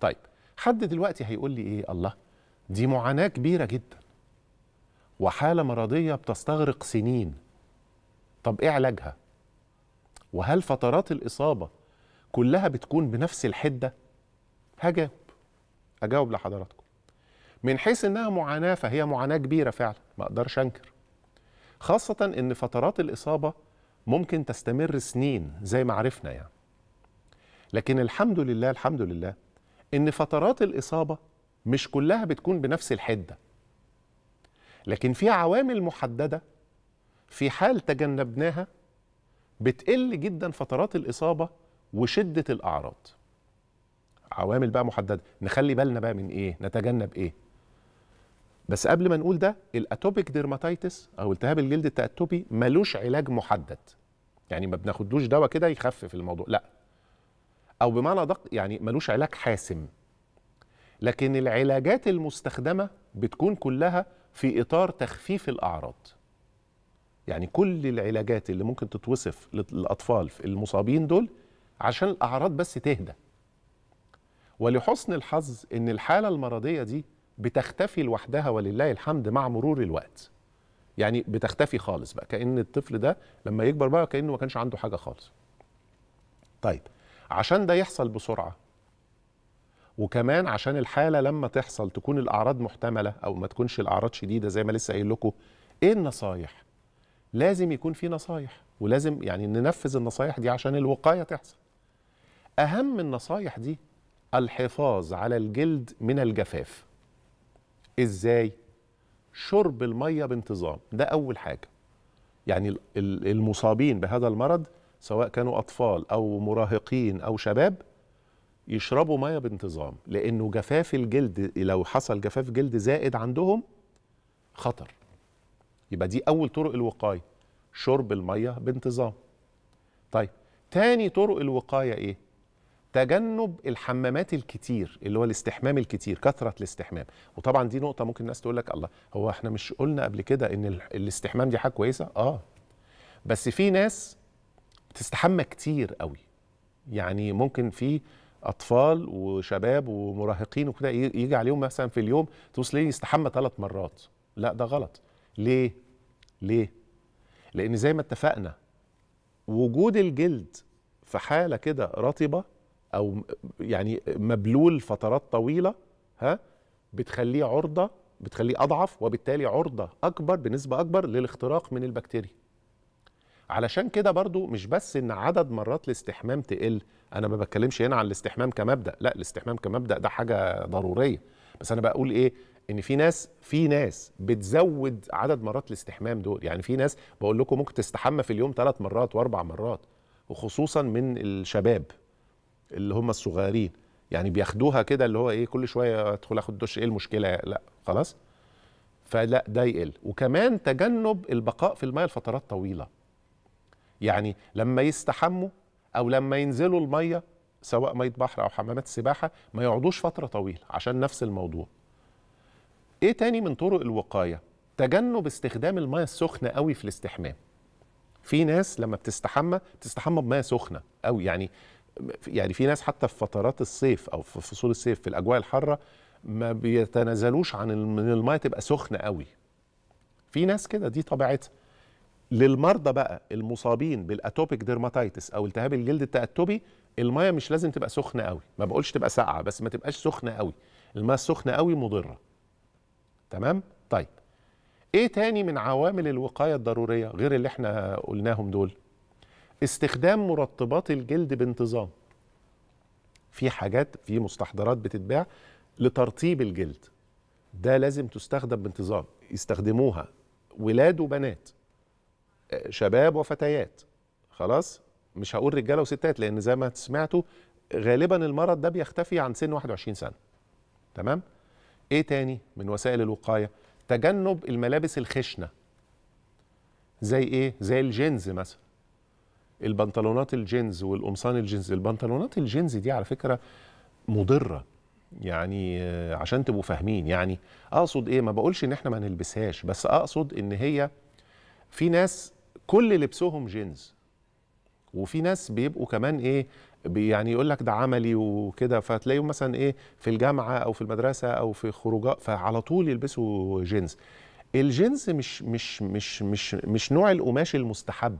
طيب حد دلوقتي هيقول لي ايه الله دي معاناه كبيره جدا وحاله مرضيه بتستغرق سنين طب ايه علاجها وهل فترات الاصابه كلها بتكون بنفس الحده هجاوب اجاوب لحضراتكم من حيث انها معاناه فهي معاناه كبيره فعلا ما اقدرش انكر خاصه ان فترات الاصابه ممكن تستمر سنين زي ما عرفنا يعني لكن الحمد لله الحمد لله ان فترات الاصابه مش كلها بتكون بنفس الحده لكن في عوامل محدده في حال تجنبناها بتقل جدا فترات الاصابه وشده الاعراض عوامل بقى محدده نخلي بالنا بقى من ايه نتجنب ايه بس قبل ما نقول ده الاتوبيك ديرماتيتس او التهاب الجلد التاتوبي ملوش علاج محدد يعني ما بناخدلوش دواء كده يخفف الموضوع لا او بمعنى ادق يعني ملوش علاج حاسم لكن العلاجات المستخدمه بتكون كلها في اطار تخفيف الاعراض يعني كل العلاجات اللي ممكن تتوصف للاطفال المصابين دول عشان الاعراض بس تهدى ولحسن الحظ ان الحاله المرضيه دي بتختفي لوحدها ولله الحمد مع مرور الوقت يعني بتختفي خالص بقى كأن الطفل ده لما يكبر بقى كأنه ما كانش عنده حاجة خالص طيب عشان ده يحصل بسرعه وكمان عشان الحاله لما تحصل تكون الاعراض محتمله او ما تكونش الاعراض شديده زي ما لسه قايل لكم ايه النصايح لازم يكون في نصايح ولازم يعني ننفذ النصايح دي عشان الوقايه تحصل اهم النصايح دي الحفاظ على الجلد من الجفاف ازاي شرب الميه بانتظام ده اول حاجه يعني المصابين بهذا المرض سواء كانوا أطفال أو مراهقين أو شباب يشربوا ميه بانتظام لأنه جفاف الجلد لو حصل جفاف جلد زائد عندهم خطر يبقى دي أول طرق الوقاية شرب الميه بانتظام طيب تاني طرق الوقاية إيه؟ تجنب الحمامات الكتير اللي هو الاستحمام الكتير كثرة الاستحمام وطبعا دي نقطة ممكن الناس تقول لك الله هو احنا مش قلنا قبل كده ان الاستحمام دي حاجة كويسة؟ اه بس في ناس بتستحمى كتير قوي يعني ممكن في اطفال وشباب ومراهقين وكده يجي عليهم مثلا في اليوم توصل ليه يستحمى ثلاث مرات لا ده غلط ليه ليه لان زي ما اتفقنا وجود الجلد في حاله كده رطبه او يعني مبلول فترات طويله ها بتخليه عرضه بتخليه اضعف وبالتالي عرضه اكبر بنسبه اكبر للاختراق من البكتيريا علشان كده برضو مش بس ان عدد مرات الاستحمام تقل انا ما بتكلمش هنا عن الاستحمام كمبدا لا الاستحمام كمبدا ده حاجه ضروريه بس انا بقول ايه ان في ناس في ناس بتزود عدد مرات الاستحمام دول يعني في ناس بقول لكم ممكن تستحمى في اليوم ثلاث مرات واربع مرات وخصوصا من الشباب اللي هم الصغيرين يعني بياخدوها كده اللي هو ايه كل شويه ادخل اخد دش ايه المشكله لا خلاص فلا ده يقل وكمان تجنب البقاء في الماء لفترات طويله يعني لما يستحموا او لما ينزلوا الميه سواء ميه بحر او حمامات سباحه ما يقعدوش فتره طويله عشان نفس الموضوع ايه تاني من طرق الوقايه تجنب استخدام الميه السخنه قوي في الاستحمام في ناس لما بتستحمى بتستحمى بميه سخنه قوي يعني يعني في ناس حتى في فترات الصيف او في فصول الصيف في الاجواء الحاره ما بيتنازلوش عن ان الميه تبقى سخنه قوي في ناس كده دي طبيعتها للمرضى بقى المصابين بالاتوبيك ديرماتيتس او التهاب الجلد التاتبي الميه مش لازم تبقى سخنه قوي ما بقولش تبقى ساقعه بس ما تبقاش سخنه قوي الميه السخنه قوي مضره تمام طيب ايه تاني من عوامل الوقايه الضروريه غير اللي احنا قلناهم دول استخدام مرطبات الجلد بانتظام في حاجات في مستحضرات بتتباع لترطيب الجلد ده لازم تستخدم بانتظام يستخدموها ولاد وبنات شباب وفتيات خلاص مش هقول رجاله وستات لان زي ما سمعتوا غالبا المرض ده بيختفي عن سن 21 سنه تمام ايه تاني من وسائل الوقايه تجنب الملابس الخشنه زي ايه زي الجينز مثلا البنطلونات الجينز والقمصان الجينز البنطلونات الجينز دي على فكره مضره يعني آه، عشان تبقوا فاهمين يعني اقصد ايه ما بقولش ان احنا ما نلبسهاش بس اقصد ان هي في ناس كل لبسهم جينز وفي ناس بيبقوا كمان ايه يعني يقول لك ده عملي وكده فتلاقيهم مثلا ايه في الجامعه او في المدرسه او في خروجات فعلى طول يلبسوا جينز الجينز مش مش مش مش مش نوع القماش المستحب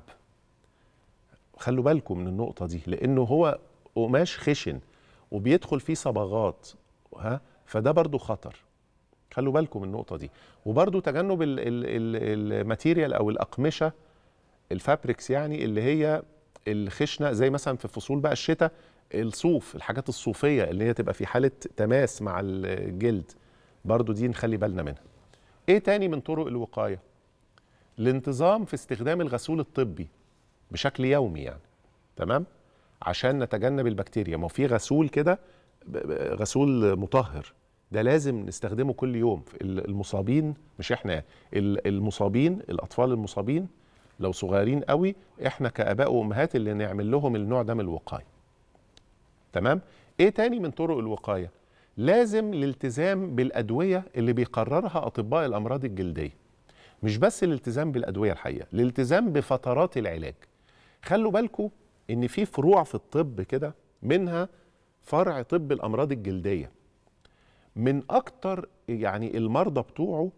خلوا بالكم من النقطه دي لانه هو قماش خشن وبيدخل فيه صبغات ها فده برضو خطر خلوا بالكم من النقطه دي وبرضو تجنب الماتيريال او الاقمشه الفابريكس يعني اللي هي الخشنه زي مثلا في فصول بقى الشتاء الصوف الحاجات الصوفيه اللي هي تبقى في حاله تماس مع الجلد برضو دي نخلي بالنا منها ايه تاني من طرق الوقايه الانتظام في استخدام الغسول الطبي بشكل يومي يعني تمام عشان نتجنب البكتيريا ما في غسول كده غسول مطهر ده لازم نستخدمه كل يوم المصابين مش احنا المصابين الاطفال المصابين لو صغيرين قوي احنا كاباء وامهات اللي نعمل لهم النوع ده من الوقايه تمام ايه تاني من طرق الوقايه لازم الالتزام بالادويه اللي بيقررها اطباء الامراض الجلديه مش بس الالتزام بالادويه الحقيقه الالتزام بفترات العلاج خلوا بالكم ان في فروع في الطب كده منها فرع طب الامراض الجلديه من اكتر يعني المرضى بتوعه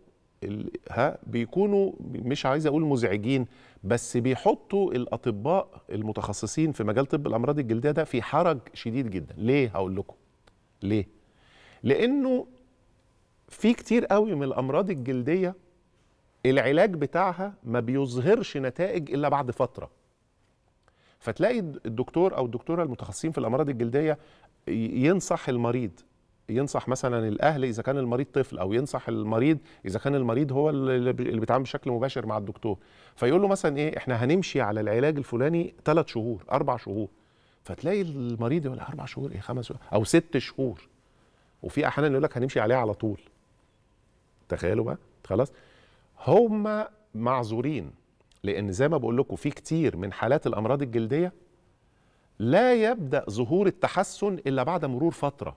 ها بيكونوا مش عايز اقول مزعجين بس بيحطوا الاطباء المتخصصين في مجال طب الامراض الجلديه ده في حرج شديد جدا ليه هقول لكم ليه لانه في كتير قوي من الامراض الجلديه العلاج بتاعها ما بيظهرش نتائج الا بعد فتره فتلاقي الدكتور او الدكتوره المتخصصين في الامراض الجلديه ينصح المريض ينصح مثلا الاهل اذا كان المريض طفل او ينصح المريض اذا كان المريض هو اللي بيتعامل بشكل مباشر مع الدكتور فيقول له مثلا ايه احنا هنمشي على العلاج الفلاني ثلاث شهور اربع شهور فتلاقي المريض يقول اربع شهور ايه خمس او ست شهور وفي احيانا يقول لك هنمشي عليه على طول تخيلوا بقى خلاص هما معذورين لان زي ما بقول لكم في كتير من حالات الامراض الجلديه لا يبدا ظهور التحسن الا بعد مرور فتره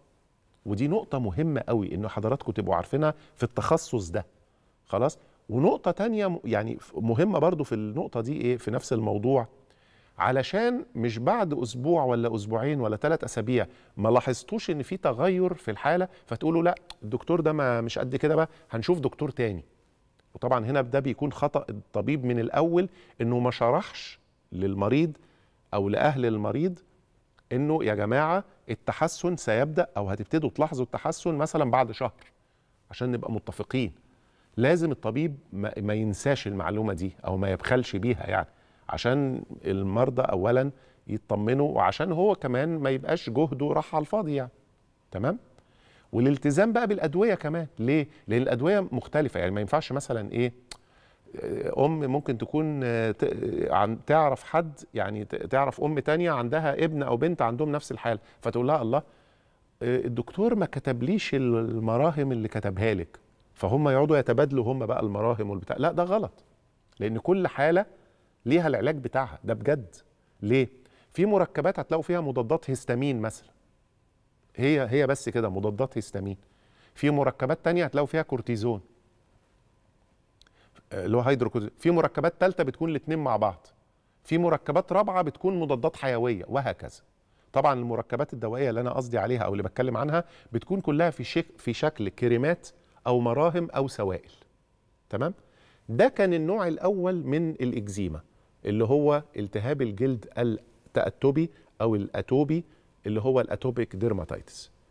ودي نقطه مهمه قوي ان حضراتكم تبقوا عارفينها في التخصص ده خلاص ونقطه تانية يعني مهمه برضو في النقطه دي ايه في نفس الموضوع علشان مش بعد اسبوع ولا اسبوعين ولا ثلاث اسابيع ما لاحظتوش ان في تغير في الحاله فتقولوا لا الدكتور ده ما مش قد كده بقى هنشوف دكتور تاني وطبعا هنا ده بيكون خطا الطبيب من الاول انه ما شرحش للمريض او لاهل المريض انه يا جماعه التحسن سيبدا او هتبتدوا تلاحظوا التحسن مثلا بعد شهر عشان نبقى متفقين لازم الطبيب ما ينساش المعلومه دي او ما يبخلش بيها يعني عشان المرضى اولا يطمنوا وعشان هو كمان ما يبقاش جهده راح على الفاضي يعني تمام والالتزام بقى بالادويه كمان ليه لان الادويه مختلفه يعني ما ينفعش مثلا ايه ام ممكن تكون آه، آه، تعرف حد يعني تعرف ام تانية عندها ابن او بنت عندهم نفس الحاله فتقول لها الله آه، الدكتور ما كتبليش المراهم اللي كتبها لك فهم يقعدوا يتبادلوا هم بقى المراهم والبتاع لا ده غلط لان كل حاله ليها العلاج بتاعها ده بجد ليه في مركبات هتلاقوا فيها مضادات هيستامين مثلا هي هي بس كده مضادات هيستامين في مركبات تانية هتلاقوا فيها كورتيزون اللي هو هيدروكوز في مركبات ثالثه بتكون الاثنين مع بعض في مركبات رابعه بتكون مضادات حيويه وهكذا طبعا المركبات الدوائيه اللي انا قصدي عليها او اللي بتكلم عنها بتكون كلها في شك في شكل كريمات او مراهم او سوائل تمام ده كان النوع الاول من الاكزيما اللي هو التهاب الجلد التاتبي او الاتوبي اللي هو الاتوبيك ديرماتيتس